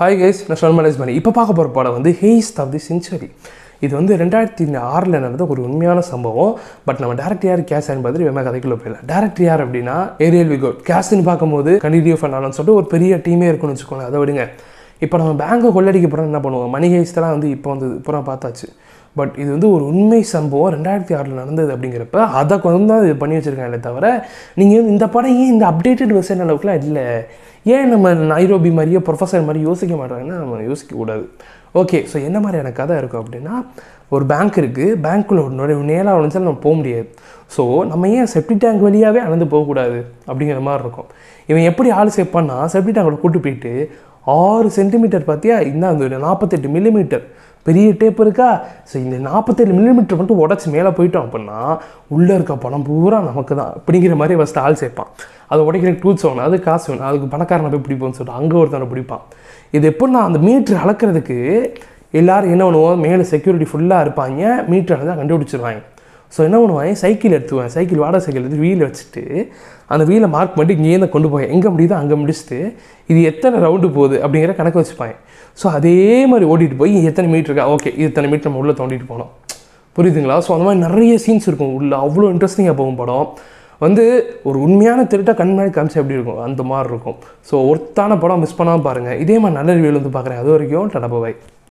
hi guys நான் ஷல்மலேஸ் பண்ணி இப்போ பார்க்க போகிற படம் வந்து ஹேஸ் ஆஃப் தி செஞ்சுரி இது வந்து ரெண்டாயிரத்தி ஆறில் நடந்த ஒரு உண்மையான சம்பவம் பட் நம்ம டேரக்ட் யார் கேஸ்ன்னு பார்த்துட்டு வேமா கதைக்குள்ள போயிடலாம் டேரக்ட் யார் அப்படின்னா ஏரியல் விகோ கேஸ்ன்னு பார்க்கும்போது கண்டினியூ பண்ணலாம்னு சொல்லிட்டு ஒரு பெரிய டீமே இருக்குன்னு வச்சுக்கோங்க அதை விடுங்க இப்போ நம்ம பேங்கை கொள்ளடிக்க போகிறோம் என்ன பண்ணுவோம் மணி ஹேஸ்தெல்லாம் வந்து இப்போ வந்து இப்போ பார்த்தாச்சு பட் இது வந்து ஒரு உண்மை சம்பவம் ரெண்டாயிரத்தி ஆறில் நடந்தது அப்படிங்கிறப்ப அதை கொஞ்சம் தான் இது பண்ணி வச்சுருக்காங்களே தவிர நீங்கள் வந்து இந்த படம் ஏன் இந்த அப்டேட்டட் வெர்ஷன் அளவுக்குலாம் இல்லை ஏன் நம்ம நைரோபி மாதிரியோ ப்ரொஃபஸர் மாதிரி யோசிக்க மாட்டாங்கன்னா நம்ம யோசிக்கக்கூடாது ஓகே ஸோ என்ன மாதிரியான கதை இருக்கும் அப்படின்னா ஒரு பேங்க் இருக்குது பேங்க்கில் ஒரு நுழைவு நேராக நினச்சால் நம்ம போக முடியாது ஸோ நம்ம ஏன் செப்டி டேங்க் வழியாகவே அளந்து போகக்கூடாது அப்படிங்கிற மாதிரி இருக்கும் இவன் எப்படி ஆள் சேப்பான்னா செப்டி டேங்கோட கூட்டு போயிட்டு ஆறு சென்டிமீட்டர் பார்த்தியா இந்த அந்த நாற்பத்தெட்டு மில்லிமீட்டர் பெரிய டேப் இருக்கா ஸோ இந்த நாற்பத்தேழு மில்லிமீட்டர் மட்டும் உடச்சி மேலே போயிட்டோம் அப்படின்னா உள்ளே இருக்க பணம் பூரா நமக்கு தான் அப்படிங்கிற மாதிரி ஃபஸ்ட்டு ஆள் சேர்ப்பான் அதை உடைக்கிற டூல்ஸ் வேணும் அது காசு வேணும் அதுக்கு பணக்காரனை போய் பிடிப்போம்னு சொல்லிட்டு அங்கே ஒருத்தனை பிடிப்பான் இது எப்படின்னா அந்த மீட்ரு அளக்கிறதுக்கு எல்லோரும் என்ன பண்ணுவோம் மேலே செக்யூரிட்டி ஃபுல்லாக இருப்பாங்க மீட்டர் அளந்தால் கண்டுபிடிச்சிருவாங்க ஸோ என்ன பண்ணுவேன் சைக்கிள் எடுத்துவேன் சைக்கிள் வாடகை சைக்கிள் எடுத்து வீல் வச்சுட்டு அந்த வீலை மார்க் பண்ணி தான் கொண்டு போவேன் எங்கே முடியுதோ அங்கே முடிச்சுட்டு இது எத்தனை ரவுண்டு போகுது அப்படிங்கிற கணக்கு வச்சுப்பேன் ஸோ அதே மாதிரி ஓடிட்டு போய் எத்தனை மீட்டர் இருக்கா ஓகே இத்தனை மீட்டர் நம்ம உள்ளே தோண்டிட்டு போனோம் புரியுதுங்களா ஸோ அந்த மாதிரி நிறைய சீன்ஸ் இருக்கும் உள்ளே அவ்வளோ இன்ட்ரெஸ்டிங்காக போகும் படம் வந்து ஒரு உண்மையான திருட்டாக கண் காமிச்சு எப்படி இருக்கும் அந்த மாதிரி இருக்கும் ஸோ ஒர்த்தான படம் மிஸ் பண்ணாமல் பாருங்கள் இதே மாதிரி நல்ல ரிவியூவில் வந்து பார்க்குறேன் அது வரைக்கும் டடபாய்